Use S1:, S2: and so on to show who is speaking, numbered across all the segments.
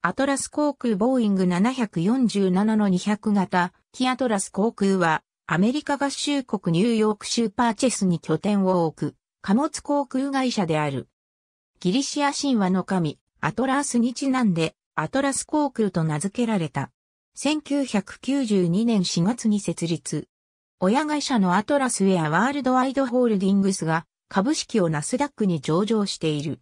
S1: アトラス航空ボーイング747の200型、キアトラス航空は、アメリカ合衆国ニューヨーク州パーチェスに拠点を置く、貨物航空会社である。ギリシア神話の神、アトラースにちなんで、アトラス航空と名付けられた。1992年4月に設立。親会社のアトラスウェアワールドワイドホールディングスが株式をナスダックに上場している。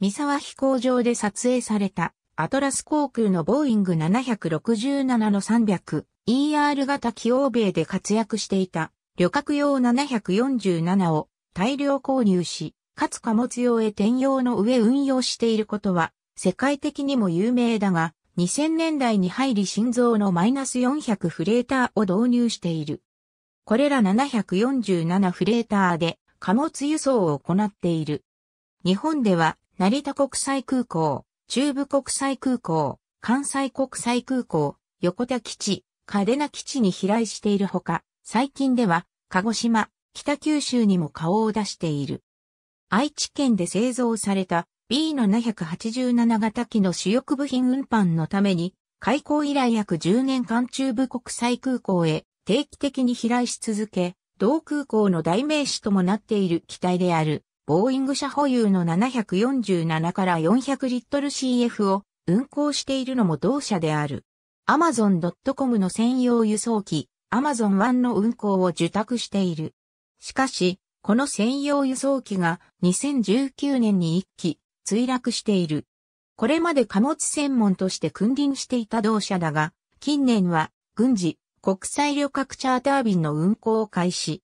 S1: 三沢飛行場で撮影されたアトラス航空のボーイング767の 300ER 型機欧米で活躍していた旅客用747を大量購入し、かつ貨物用へ転用の上運用していることは世界的にも有名だが、2000年代に入り心臓のマイナス400フレーターを導入している。これら747フレーターで貨物輸送を行っている。日本では成田国際空港、中部国際空港、関西国際空港、横田基地、嘉手納基地に飛来しているほか、最近では、鹿児島、北九州にも顔を出している。愛知県で製造された B787 型機の主力部品運搬のために、開港以来約10年間中部国際空港へ定期的に飛来し続け、同空港の代名詞ともなっている機体であるボーイング社保有の747から400リットル CF を運行しているのも同社である。Amazon.com の専用輸送機 Amazon One の運行を受託している。しかし、この専用輸送機が2019年に1機墜落している。これまで貨物専門として君臨していた同社だが、近年は軍事、国際旅客チャーター便の運行を開始。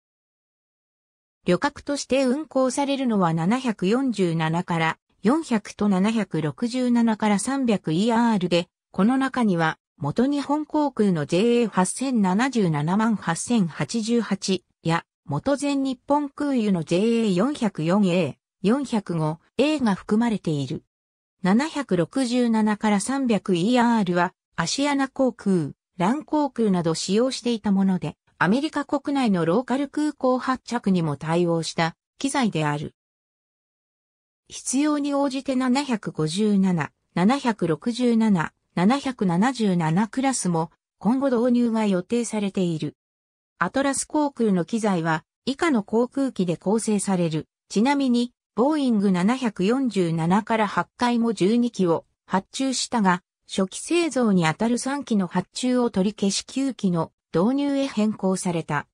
S1: 旅客として運行されるのは747から400と767から 300ER で、この中には元日本航空の JA8077 万8088や元全日本空輸の JA404A、405A が含まれている。767から 300ER はアシアナ航空、ラン航空など使用していたもので、アメリカ国内のローカル空港発着にも対応した機材である。必要に応じて757、767、777クラスも今後導入が予定されている。アトラス航空の機材は以下の航空機で構成される。ちなみに、ボーイング747から8回も12機を発注したが、初期製造にあたる3機の発注を取り消し9機の導入へ変更された。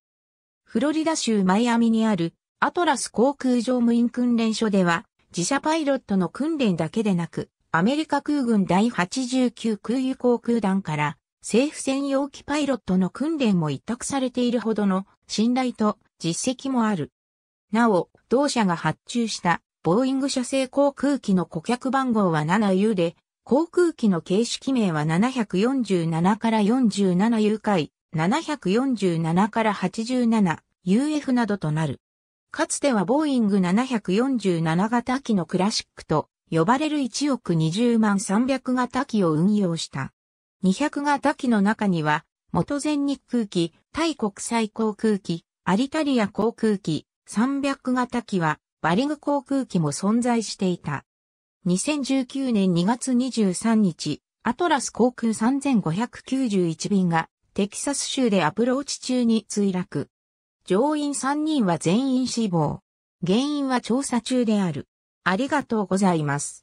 S1: フロリダ州マイアミにあるアトラス航空乗務員訓練所では、自社パイロットの訓練だけでなく、アメリカ空軍第89空輸航空団から政府専用機パイロットの訓練も委託されているほどの信頼と実績もある。なお、同社が発注したボーイング社製航空機の顧客番号は 7U で、航空機の形式名は747から 47U 回747から87、UF などとなる。かつてはボーイング747型機のクラシックと呼ばれる1億20万300型機を運用した。200型機の中には、元全日空機、タイ国際航空機、アリタリア航空機、300型機は、バリング航空機も存在していた。2019年2月23日、アトラス航空3591便がテキサス州でアプローチ中に墜落。乗員3人は全員死亡。原因は調査中である。ありがとうございます。